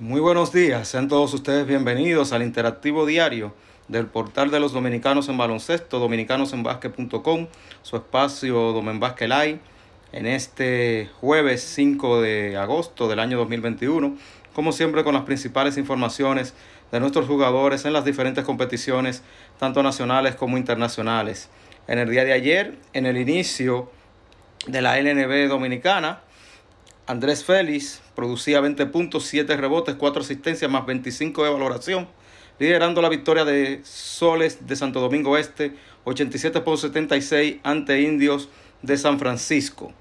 Muy buenos días, sean todos ustedes bienvenidos al interactivo diario del portal de los dominicanos en baloncesto, dominicanosenbasque.com, su espacio Domen Live, en este jueves 5 de agosto del año 2021, como siempre con las principales informaciones de nuestros jugadores en las diferentes competiciones, tanto nacionales como internacionales. En el día de ayer, en el inicio de la LNB dominicana, Andrés Félix producía 20 puntos, 7 rebotes, 4 asistencias más 25 de valoración, liderando la victoria de Soles de Santo Domingo Este 87 por 76 ante Indios de San Francisco.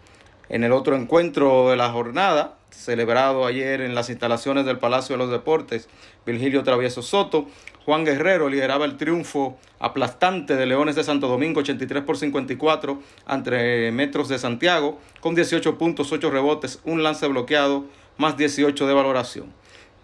En el otro encuentro de la jornada, celebrado ayer en las instalaciones del Palacio de los Deportes, Virgilio Travieso Soto, Juan Guerrero lideraba el triunfo aplastante de Leones de Santo Domingo 83 por 54 entre Metros de Santiago con 18 puntos, 8 rebotes, un lance bloqueado, más 18 de valoración.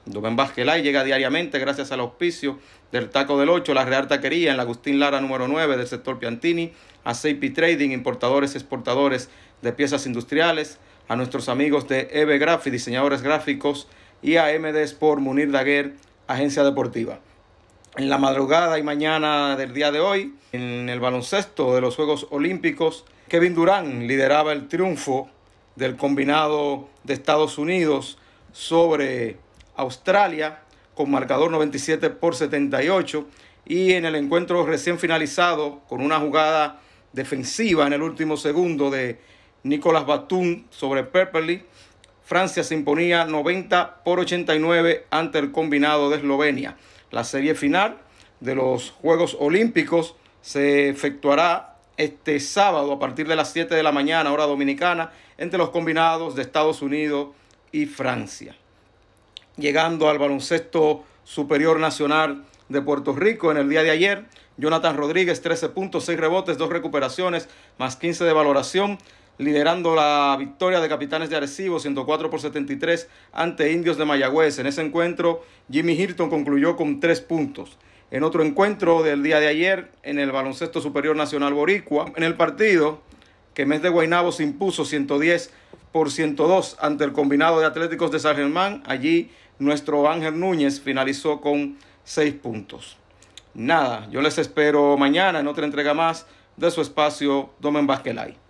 Rubén Vázquez llega diariamente gracias al auspicio del Taco del 8, la Real Taquería en la Agustín Lara número 9 del sector Piantini, a CP Trading, importadores y exportadores de piezas industriales, a nuestros amigos de EB Graphic, diseñadores gráficos, y a MD Sport Munir Daguer, agencia deportiva. En la madrugada y mañana del día de hoy, en el baloncesto de los Juegos Olímpicos, Kevin Durán lideraba el triunfo del combinado de Estados Unidos sobre Australia con marcador 97 por 78 y en el encuentro recién finalizado con una jugada defensiva en el último segundo de Nicolas Batum sobre Pepperly, Francia se imponía 90 por 89 ante el combinado de Eslovenia. La serie final de los Juegos Olímpicos se efectuará este sábado a partir de las 7 de la mañana, hora dominicana, entre los combinados de Estados Unidos y Francia llegando al baloncesto superior nacional de Puerto Rico en el día de ayer. Jonathan Rodríguez, 13 puntos, 6 rebotes, 2 recuperaciones, más 15 de valoración, liderando la victoria de Capitanes de Arecibo, 104 por 73, ante Indios de Mayagüez. En ese encuentro, Jimmy Hilton concluyó con 3 puntos. En otro encuentro del día de ayer, en el Baloncesto Superior Nacional Boricua, en el partido, que Mes de Guaynabo se impuso 110 por 102 ante el combinado de Atléticos de San Germán. Allí nuestro Ángel Núñez finalizó con 6 puntos. Nada, yo les espero mañana en otra entrega más de su espacio Domen Basquelay.